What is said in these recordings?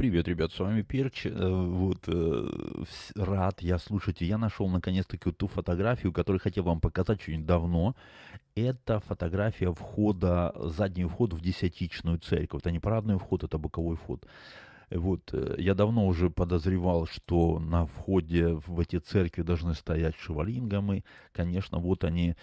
Привет, ребят, с вами Перч. Э, вот э, рад я слушать. Я нашел наконец-таки ту фотографию, которую хотел вам показать очень давно. Это фотография входа, задний вход в Десятичную церковь. Это не парадный вход, это боковой вход. Вот, э, я давно уже подозревал, что на входе в эти церкви должны стоять шевалингамы. Конечно, вот они.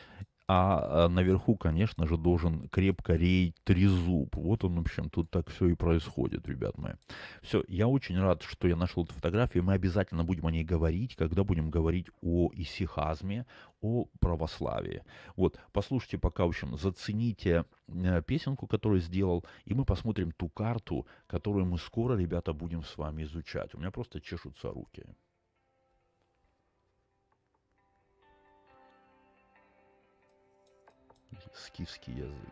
А, а наверху, конечно же, должен крепко реять трезуб. Вот он, в общем, тут так все и происходит, ребят мои. Все, я очень рад, что я нашел эту фотографию. Мы обязательно будем о ней говорить, когда будем говорить о исихазме, о православии. Вот, послушайте пока, в общем, зацените э, песенку, которую сделал, и мы посмотрим ту карту, которую мы скоро, ребята, будем с вами изучать. У меня просто чешутся руки. скифский язык.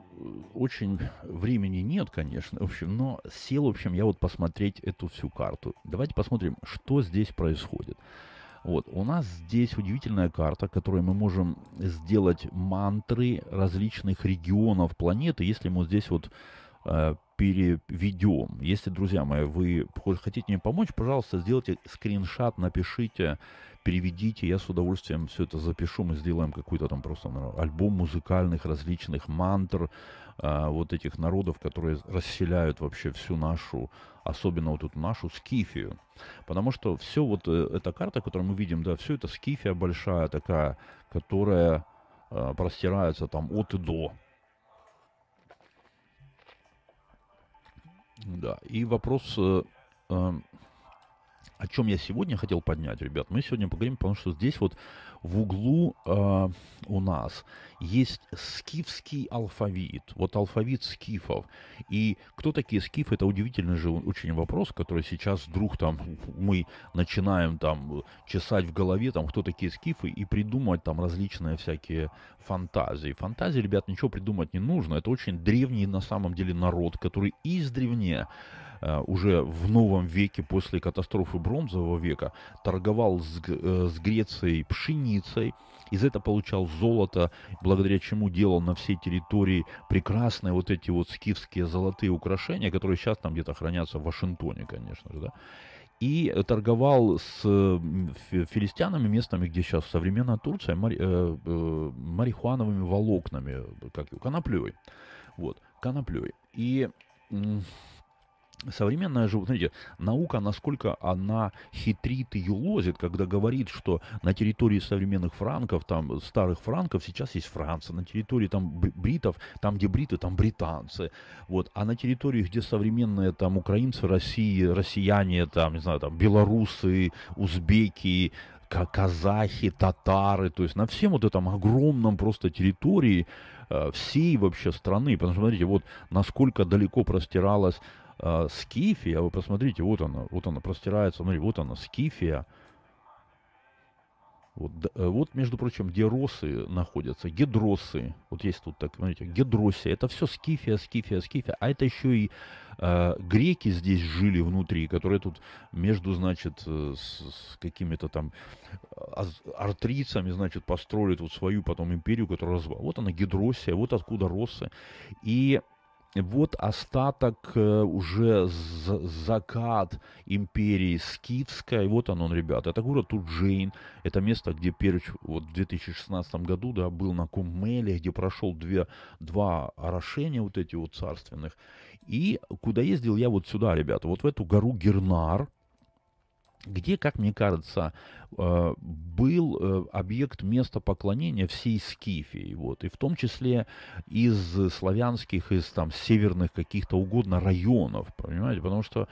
очень времени нет, конечно, в общем, но сел, в общем, я вот посмотреть эту всю карту. Давайте посмотрим, что здесь происходит. Вот, у нас здесь удивительная карта, которой мы можем сделать мантры различных регионов планеты, если мы здесь вот э, переведем. Если, друзья мои, вы хотите мне помочь, пожалуйста, сделайте скриншот, напишите, переведите. Я с удовольствием все это запишу. Мы сделаем какой-то там просто наверное, альбом музыкальных различных мантр, а, вот этих народов, которые расселяют вообще всю нашу, особенно вот эту нашу Скифию. Потому что все вот э, эта карта, которую мы видим, да, все это Скифия большая такая, которая а, простирается там от и до. Да, и вопрос... Э, эм, о чем я сегодня хотел поднять, ребят, мы сегодня поговорим, потому что здесь вот в углу э, у нас есть скифский алфавит, вот алфавит скифов. И кто такие скифы? Это удивительный же очень вопрос, который сейчас вдруг там мы начинаем там чесать в голове, там кто такие скифы, и придумать там различные всякие фантазии. Фантазии, ребят, ничего придумать не нужно. Это очень древний на самом деле народ, который издревне древне Э, уже в новом веке после катастрофы бронзового века торговал с, э, с Грецией пшеницей, из этого получал золото, благодаря чему делал на всей территории прекрасные вот эти вот скифские золотые украшения, которые сейчас там где-то хранятся в Вашингтоне, конечно же, да и торговал с филистянами, местами, где сейчас современная Турция, мари, э, э, марихуановыми волокнами, как его, коноплей. Вот, коноплей. И современная же, знаете, наука, насколько она хитрит и лозит, когда говорит, что на территории современных франков, там, старых франков сейчас есть Франция, на территории там бритов, там, где бриты, там британцы, вот, а на территории, где современные там украинцы, России, россияне, там, не знаю, там, белорусы, узбеки, казахи, татары, то есть на всем вот этом огромном просто территории э, всей вообще страны, потому что, смотрите, вот насколько далеко простиралась Э, скифия, вы посмотрите, вот она, вот она простирается, смотри, вот она, Скифия. Вот, э, вот, между прочим, где росы находятся, гидросы. Вот есть тут так, смотрите, гидросия. Это все скифия, скифия, скифия. А это еще и э, греки здесь жили внутри, которые тут между, значит, э, с, с какими-то там а, артрицами, значит, построили тут свою потом империю, которая развала. Вот она, гидросия, вот откуда росы. И вот остаток э, уже закат империи Скифской. Вот он, он, ребята. Это город Туджейн. Это место, где Перч вот в 2016 году да, был на Куммеле, где прошел две, два орошения вот эти вот царственных. И куда ездил я вот сюда, ребята, вот в эту гору Гернар – где, как мне кажется, э, был э, объект места поклонения всей Скифии, вот, и в том числе из славянских, из там северных каких-то угодно районов, понимаете, потому что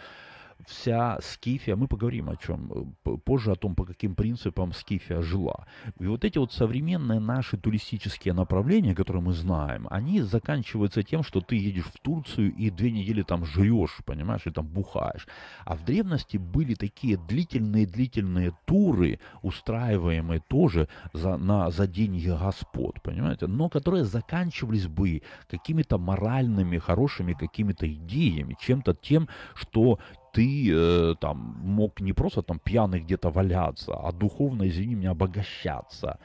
вся Скифия, мы поговорим о чем э, позже, о том, по каким принципам Скифия жила. И вот эти вот современные наши туристические направления, которые мы знаем, они заканчиваются тем, что ты едешь в Турцию и две недели там жрешь, понимаешь, и там бухаешь. А в древности были такие длительные-длительные туры, устраиваемые тоже за, на, за деньги господ, понимаете, но которые заканчивались бы какими-то моральными, хорошими какими-то идеями, чем-то тем, что ты э, там мог не просто там пьяный где-то валяться, а духовно, извини меня, обогащаться.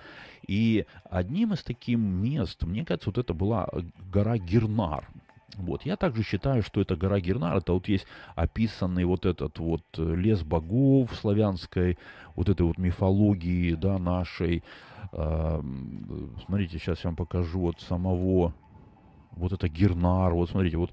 И одним из таких мест, мне кажется, вот это была э, гора Гернар. Вот. Я также считаю, что это гора Гернар, это вот есть описанный вот этот вот э, лес богов славянской, вот этой вот мифологии, да, нашей. Э, смотрите, сейчас я вам покажу вот самого, вот это Гернар, вот смотрите, вот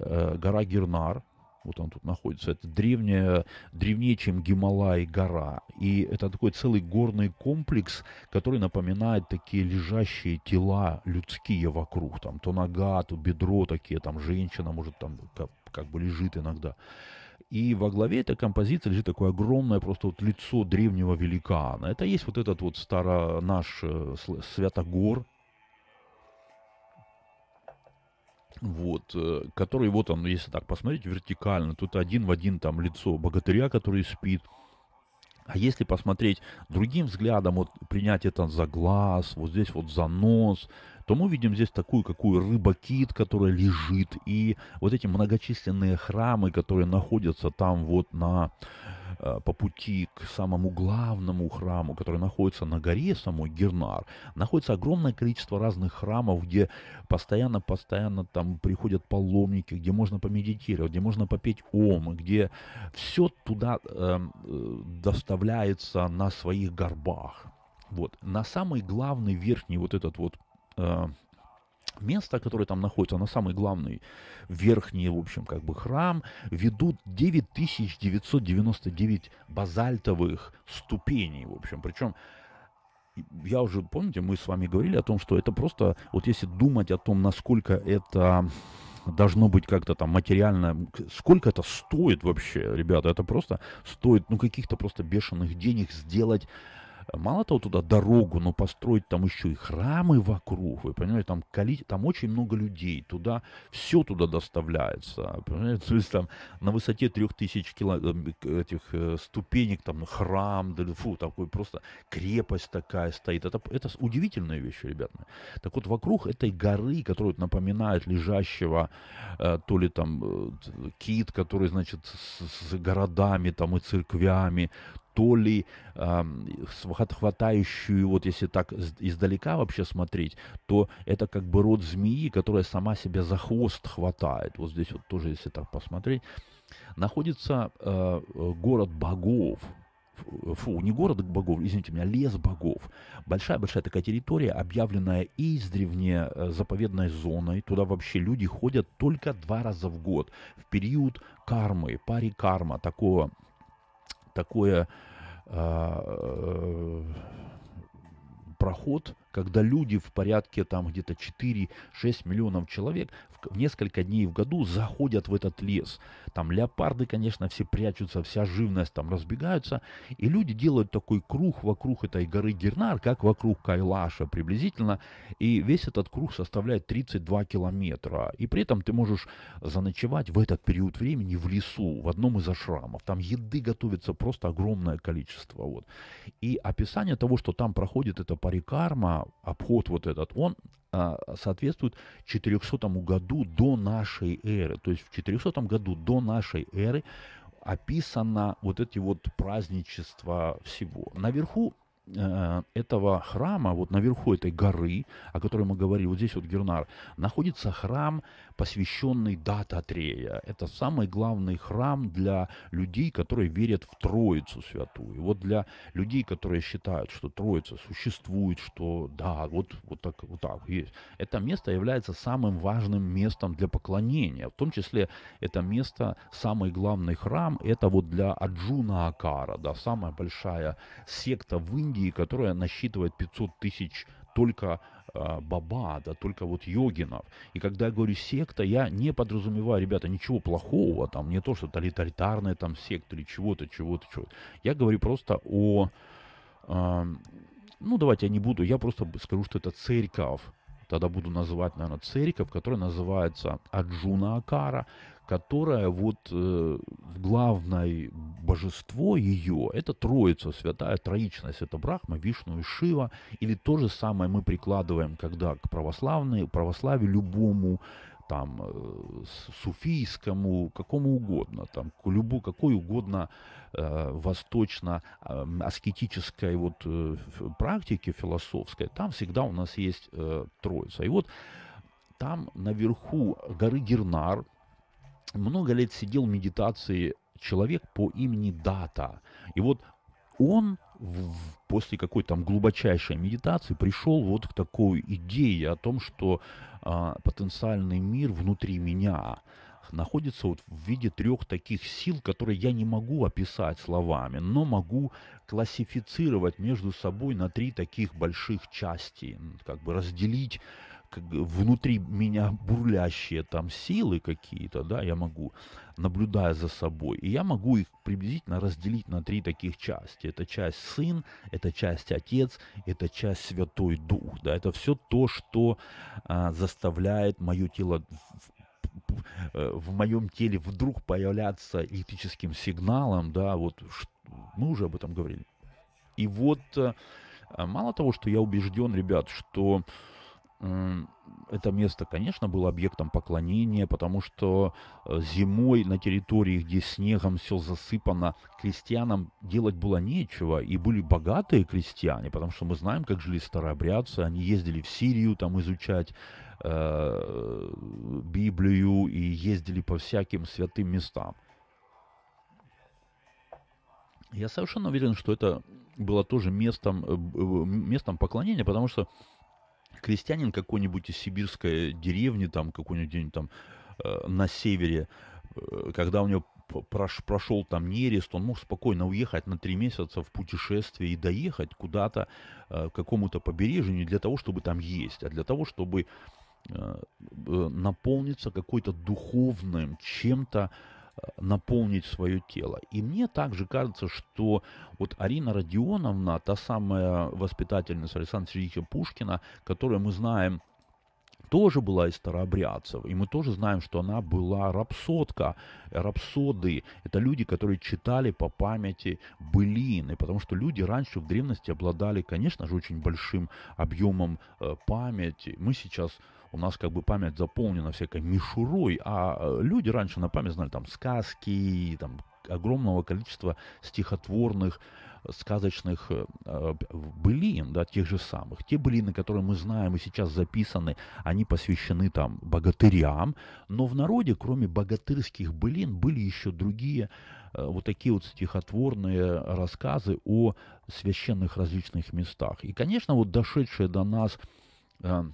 э, гора Гернар, вот он тут находится, это древняя, древнее, чем Гималай гора. И это такой целый горный комплекс, который напоминает такие лежащие тела людские вокруг, там то нога, то бедро такие, там женщина может там как, как бы лежит иногда. И во главе этой композиции лежит такое огромное просто вот лицо древнего великана. Это есть вот этот вот старо наш э, Святогор, вот, э, который вот он, если так посмотреть вертикально, тут один в один там лицо богатыря, который спит, а если посмотреть другим взглядом, вот принять это за глаз, вот здесь вот за нос, то мы видим здесь такую, какую рыба-кит, которая лежит, и вот эти многочисленные храмы, которые находятся там вот на Э, по пути к самому главному храму, который находится на горе самой Гернар, находится огромное количество разных храмов, где постоянно-постоянно там приходят паломники, где можно помедитировать, где можно попеть ом, где все туда эм, э, доставляется на своих горбах. Вот. На самый главный верхний вот этот вот э, место, которое там находится, на самый главный верхний, в общем, как бы храм, ведут 9999 базальтовых ступеней, в общем. Причем, я уже, помните, мы с вами говорили о том, что это просто, вот если думать о том, насколько это должно быть как-то там материально, сколько это стоит вообще, ребята, это просто стоит, ну, каких-то просто бешеных денег сделать Мало того, туда дорогу, но построить там еще и храмы вокруг, вы понимаете, там, коли... там очень много людей, туда все туда доставляется, понимаете, то есть там на высоте 3000 кило... Э, этих э, ступенек, там храм, фу, такой просто крепость такая стоит, это, это удивительные вещи, ребята. Так вот, вокруг этой горы, которая напоминает лежащего, э, то ли там кит, который, значит, с, с городами там и церквями, то ли э, хватающую, вот если так издалека вообще смотреть, то это как бы род змеи, которая сама себя за хвост хватает. Вот здесь вот тоже, если так посмотреть, находится э, город богов, фу, не город богов, извините меня, лес богов. Большая-большая такая территория, объявленная издревне э, заповедной зоной. Туда вообще люди ходят только два раза в год. В период кармы, пари карма, такого такое а, э, проход когда люди в порядке там где-то 4-6 миллионов человек в несколько дней в году заходят в этот лес. Там леопарды, конечно, все прячутся, вся живность там разбегаются, и люди делают такой круг вокруг этой горы Гернар, как вокруг Кайлаша приблизительно, и весь этот круг составляет 32 километра. И при этом ты можешь заночевать в этот период времени в лесу, в одном из ашрамов. Там еды готовится просто огромное количество. Вот. И описание того, что там проходит эта парикарма, обход вот этот, он а, соответствует 400 году до нашей эры. То есть в 400 году до нашей эры описано вот эти вот праздничества всего. Наверху Э, этого храма, вот наверху этой горы, о которой мы говорили, вот здесь вот Гернар, находится храм, посвященный Дататрея. Это самый главный храм для людей, которые верят в Троицу Святую. Вот для людей, которые считают, что Троица существует, что да, вот, вот, так, вот так есть. Это место является самым важным местом для поклонения. В том числе это место, самый главный храм, это вот для Аджуна Акара, да, самая большая секта в Индии, религии, которая насчитывает 500 тысяч только а, баба, да, только вот йогинов. И когда я говорю секта, я не подразумеваю, ребята, ничего плохого, там, не то, что тоталитарная там секта или чего-то, чего-то, чего-то. Я говорю просто о... Э, ну, давайте я не буду, я просто скажу, что это церковь, тогда буду называть, наверное, церковь, которая называется Аджуна Акара, которая вот э, главное божество ее, это Троица Святая Троичность, это Брахма, Вишну и Шива, или то же самое мы прикладываем, когда к православной, православию любому там э, суфийскому, какому угодно, там, к любу, какой угодно э, восточно-аскетической эм, вот э, практике философской, там всегда у нас есть э, троица. И вот там наверху горы Гернар много лет сидел в медитации человек по имени Дата. И вот он в, после какой-то там глубочайшей медитации пришел вот к такой идее о том, что э, потенциальный мир внутри меня находится вот в виде трех таких сил, которые я не могу описать словами, но могу классифицировать между собой на три таких больших части, как бы разделить как, внутри меня бурлящие там силы какие-то, да, я могу, наблюдая за собой, и я могу их приблизительно разделить на три таких части. Это часть Сын, это часть Отец, это часть Святой Дух, да, это все то, что а, заставляет мое тело в э, моем теле вдруг появляться электрическим сигналом, да, вот мы уже об этом говорили. И вот э, мало того, что я убежден, ребят, что это место, конечно, было объектом поклонения, потому что э, зимой на территории, где снегом все засыпано, крестьянам делать было нечего, и были богатые крестьяне, потому что мы знаем, как жили старообрядцы, они ездили в Сирию там изучать э, Библию и ездили по всяким святым местам. Я совершенно уверен, что это было тоже местом, э, э, местом поклонения, потому что крестьянин какой-нибудь из сибирской деревни, там, какой-нибудь там э, на севере, э, когда у него прош, прошел там нерест, он мог спокойно уехать на три месяца в путешествие и доехать куда-то, э, к какому-то побережью, не для того, чтобы там есть, а для того, чтобы наполниться какой-то духовным чем-то, наполнить свое тело. И мне также кажется, что вот Арина Родионовна, та самая воспитательница Александра Сергеевича Пушкина, которую мы знаем тоже была из старообрядцев, и мы тоже знаем, что она была рапсодка. Рапсоды – это люди, которые читали по памяти былины, потому что люди раньше в древности обладали, конечно же, очень большим объемом э, памяти. Мы сейчас у нас как бы память заполнена всякой мишурой, а э, люди раньше на память знали там сказки, там огромного количества стихотворных сказочных э, а, былин, да, тех же самых. Те былины, которые мы знаем и сейчас записаны, они посвящены там богатырям, но в народе, кроме богатырских былин, были еще другие э, вот такие вот стихотворные рассказы о священных различных местах. И, конечно, вот дошедшие до нас э,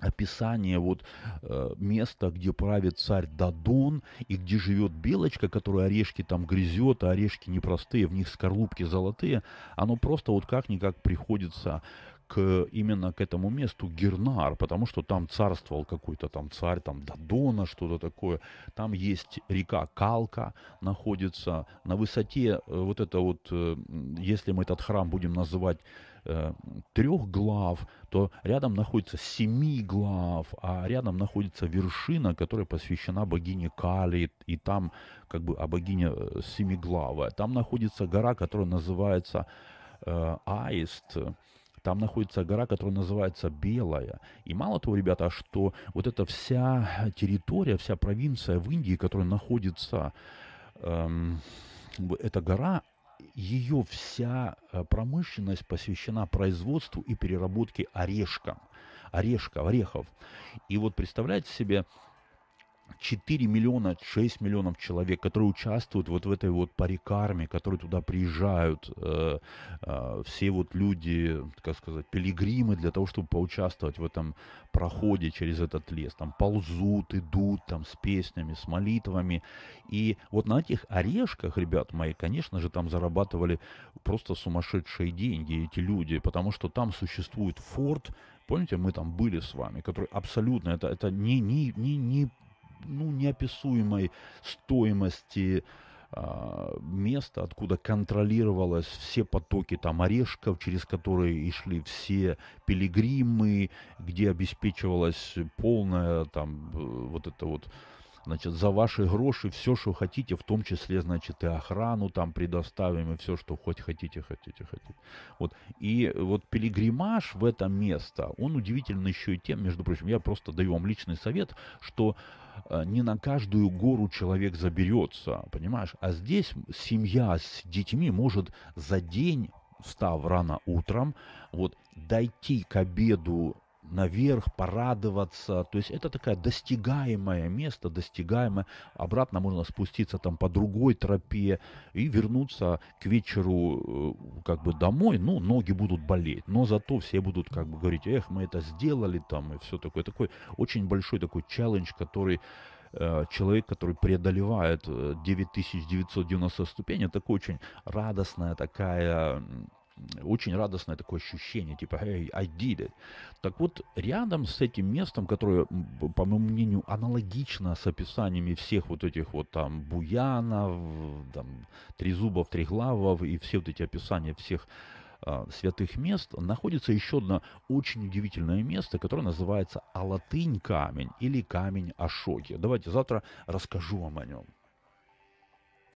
описание вот э, места, где правит царь Дадон и где живет белочка, которая орешки там грызет, а орешки непростые, в них скорлупки золотые, оно просто вот как-никак приходится к, именно к этому месту Гернар, потому что там царствовал какой-то там царь, там Дадона, что-то такое. Там есть река Калка, находится на высоте, э, вот это вот, э, если мы этот храм будем называть Э, трех глав, то рядом находится семи глав, а рядом находится вершина, которая посвящена богине Кали, и там как бы о а богине э, семиглавая. Там находится гора, которая называется э, Аист, там находится гора, которая называется Белая. И мало того, ребята, что вот эта вся территория, вся провинция в Индии, которая находится, эм, эта гора, ее вся э, промышленность посвящена производству и переработке орешка, орешков, орехов. И вот представляете себе, 4 миллиона, 6 миллионов человек, которые участвуют вот в этой вот парикарме, которые туда приезжают, э, э, все вот люди, как сказать, пилигримы для того, чтобы поучаствовать в этом проходе через этот лес, там ползут, идут там с песнями, с молитвами, и вот на этих орешках, ребят мои, конечно же, там зарабатывали просто сумасшедшие деньги эти люди, потому что там существует форт, помните, мы там были с вами, который абсолютно, это, это не, не, не, не ну, неописуемой стоимости а, место, откуда контролировалось все потоки там орешков, через которые и шли все пилигримы, где обеспечивалась полная там э, вот это вот значит, за ваши гроши все, что хотите, в том числе, значит, и охрану там предоставим, и все, что хоть хотите, хотите, хотите. Вот. И вот пилигримаж в это место, он удивительно еще и тем, между прочим, я просто даю вам личный совет, что Э, не на каждую гору человек заберется, понимаешь? А здесь семья с детьми может за день, встав рано утром, вот дойти к обеду наверх, порадоваться. То есть это такое достигаемое место, достигаемое. Обратно можно спуститься там по другой тропе и вернуться к вечеру э, как бы домой. Ну, ноги будут болеть, но зато все будут как бы говорить, эх, мы это сделали там и все такое. Такой очень большой такой челлендж, который э, человек, который преодолевает 9990 э, ступеней, это такая очень радостная такая очень радостное такое ощущение, типа, hey, I did it. Так вот, рядом с этим местом, которое, по моему мнению, аналогично с описаниями всех вот этих вот там буянов, там, трезубов, треглавов и все вот эти описания всех э, святых мест, находится еще одно очень удивительное место, которое называется Алатынь камень или камень Ашоки. Давайте завтра расскажу вам о нем.